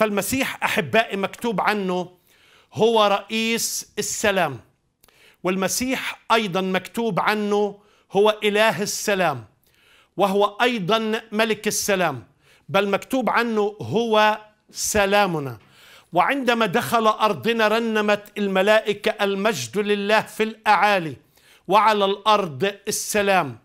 فالمسيح أحبائي مكتوب عنه هو رئيس السلام والمسيح أيضا مكتوب عنه هو إله السلام وهو أيضا ملك السلام بل مكتوب عنه هو سلامنا وعندما دخل أرضنا رنمت الملائكة المجد لله في الأعالي وعلى الأرض السلام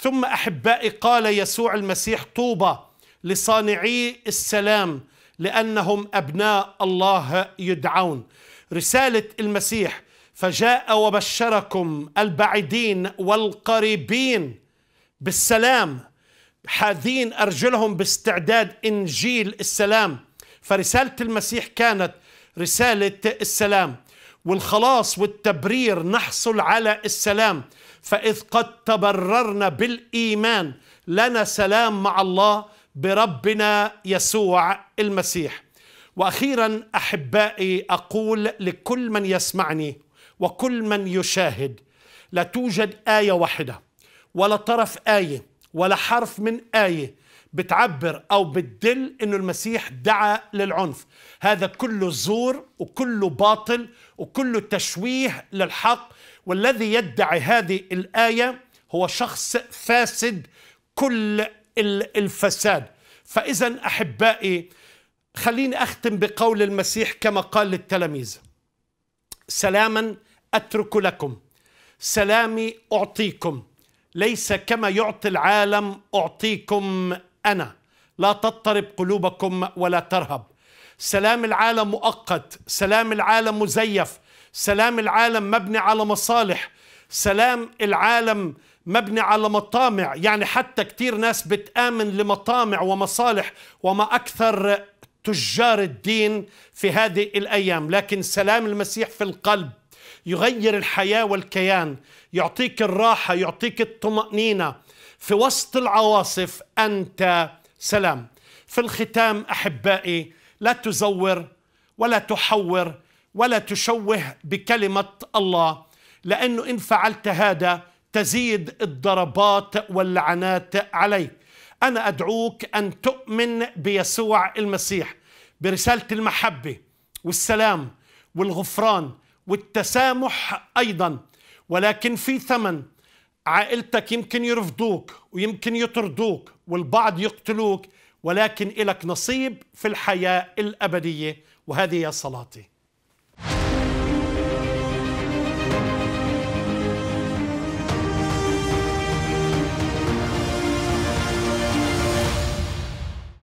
ثم أحبائي قال يسوع المسيح طوبى لصانعي السلام لأنهم أبناء الله يدعون رسالة المسيح فجاء وبشركم البعيدين والقريبين بالسلام حاذين أرجلهم باستعداد إنجيل السلام فرسالة المسيح كانت رسالة السلام والخلاص والتبرير نحصل على السلام فإذ قد تبررنا بالإيمان لنا سلام مع الله بربنا يسوع المسيح واخيرا احبائي اقول لكل من يسمعني وكل من يشاهد لا توجد ايه واحده ولا طرف ايه ولا حرف من ايه بتعبر او بتدل انه المسيح دعا للعنف هذا كله زور وكله باطل وكله تشويه للحق والذي يدعي هذه الايه هو شخص فاسد كل الفساد فإذا أحبائي خليني أختم بقول المسيح كما قال للتلاميذ سلاما أترك لكم سلامي أعطيكم ليس كما يعطي العالم أعطيكم أنا لا تضطرب قلوبكم ولا ترهب سلام العالم مؤقت سلام العالم مزيف سلام العالم مبني على مصالح سلام العالم مبني على مطامع يعني حتى كتير ناس بتآمن لمطامع ومصالح وما أكثر تجار الدين في هذه الأيام لكن سلام المسيح في القلب يغير الحياة والكيان يعطيك الراحة يعطيك الطمأنينة في وسط العواصف أنت سلام في الختام أحبائي لا تزور ولا تحور ولا تشوه بكلمة الله لأنه إن فعلت هذا تزيد الضربات واللعنات عليك أنا أدعوك أن تؤمن بيسوع المسيح برسالة المحبة والسلام والغفران والتسامح أيضا ولكن في ثمن عائلتك يمكن يرفضوك ويمكن يطردوك والبعض يقتلوك ولكن إلك نصيب في الحياة الأبدية وهذه هي صلاتي